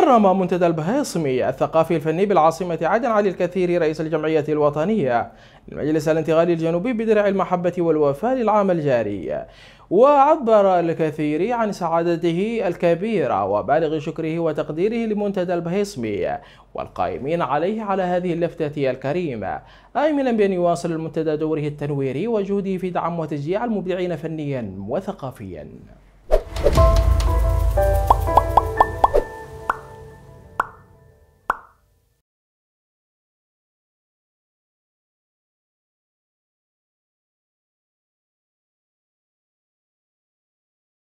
كرم منتدى البهاصمي الثقافي الفني بالعاصمة عدن علي الكثير رئيس الجمعية الوطنية لمجلس الانتقالي الجنوبي بدرع المحبة والوفاء للعام الجاري وعبر الكثير عن سعادته الكبيرة وبالغ شكره وتقديره لمنتدى البهيصمي والقائمين عليه على هذه اللفتة الكريمة آمنا بأن يواصل المنتدى دوره التنويري وجهده في دعم وتشجيع المبدعين فنيا وثقافيا